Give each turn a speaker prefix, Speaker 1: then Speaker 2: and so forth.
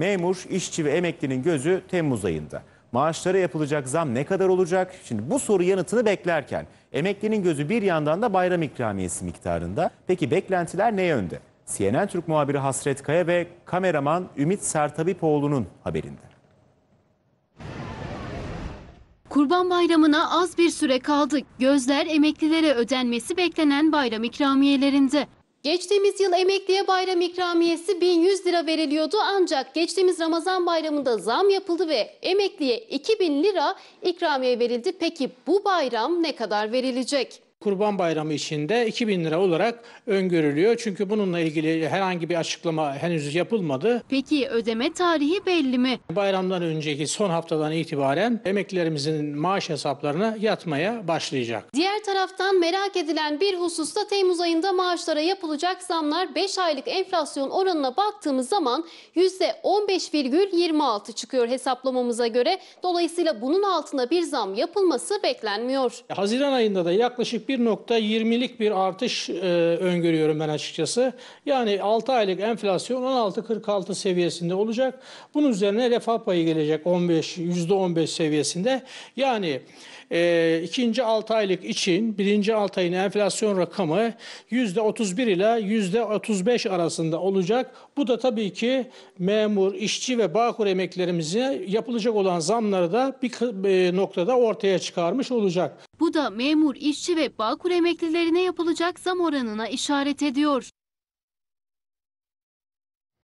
Speaker 1: Memur, işçi ve emeklinin gözü Temmuz ayında. Maaşlara yapılacak zam ne kadar olacak? Şimdi bu soru yanıtını beklerken emeklinin gözü bir yandan da bayram ikramiyesi miktarında. Peki beklentiler ne yönde? CNN Türk muhabiri Hasret Kaya ve kameraman Ümit Sertabipoğlu'nun haberinde.
Speaker 2: Kurban Bayramı'na az bir süre kaldı. Gözler emeklilere ödenmesi beklenen bayram ikramiyelerinde. Geçtiğimiz yıl emekliye bayram ikramiyesi 1100 lira veriliyordu ancak geçtiğimiz Ramazan bayramında zam yapıldı ve emekliye 2000 lira ikramiye verildi. Peki bu bayram ne kadar verilecek?
Speaker 3: Kurban Bayramı için içinde 2000 lira olarak öngörülüyor. Çünkü bununla ilgili herhangi bir açıklama henüz yapılmadı. Peki ödeme tarihi belli mi? Bayramdan önceki son haftadan itibaren emeklilerimizin maaş hesaplarına yatmaya başlayacak.
Speaker 2: Diğer Diğer taraftan merak edilen bir hususta Temmuz ayında maaşlara yapılacak zamlar 5 aylık enflasyon oranına baktığımız zaman %15,26 çıkıyor hesaplamamıza göre. Dolayısıyla bunun altına bir zam yapılması beklenmiyor. E,
Speaker 3: Haziran ayında da yaklaşık 1.20'lik bir artış e, öngörüyorum ben açıkçası. Yani 6 aylık enflasyon 16.46 seviyesinde olacak. Bunun üzerine refah payı gelecek 15 %15 seviyesinde. Yani e, ikinci 6 aylık için için birinci alt ayın enflasyon rakamı yüzde %31 ile %35 arasında olacak. Bu da tabii ki memur, işçi ve bağkur emeklerimize yapılacak olan zamları da bir e, noktada ortaya çıkarmış olacak.
Speaker 2: Bu da memur, işçi ve bağkur emeklilerine yapılacak zam oranına işaret ediyor.